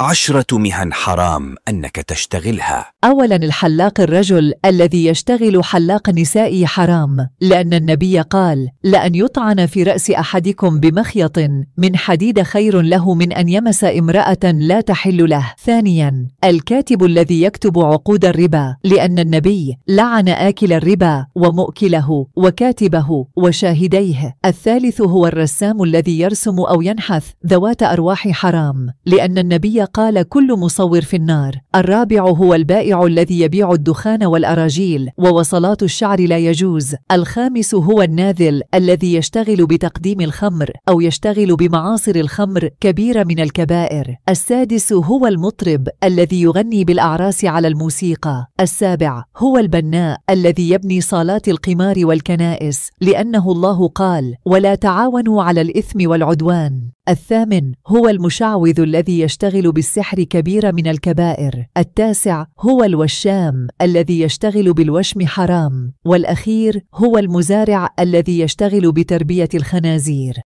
عشرة مهن حرام أنك تشتغلها أولا الحلاق الرجل الذي يشتغل حلاق النساء حرام لأن النبي قال لأن يطعن في رأس أحدكم بمخيط من حديد خير له من أن يمس امرأة لا تحل له ثانيا الكاتب الذي يكتب عقود الربا لأن النبي لعن آكل الربا ومؤكله وكاتبه وشاهديه الثالث هو الرسام الذي يرسم أو ينحث ذوات أرواح حرام لأن النبي قال كل مصور في النار الرابع هو البائع الذي يبيع الدخان والأراجيل ووصلات الشعر لا يجوز الخامس هو الناذل الذي يشتغل بتقديم الخمر أو يشتغل بمعاصر الخمر كبيرة من الكبائر السادس هو المطرب الذي يغني بالأعراس على الموسيقى السابع هو البناء الذي يبني صالات القمار والكنائس لأنه الله قال ولا تعاونوا على الإثم والعدوان الثامن هو المشعوذ الذي يشتغل بالسحر كبيرة من الكبائر التاسع هو الوشام الذي يشتغل بالوشم حرام والأخير هو المزارع الذي يشتغل بتربية الخنازير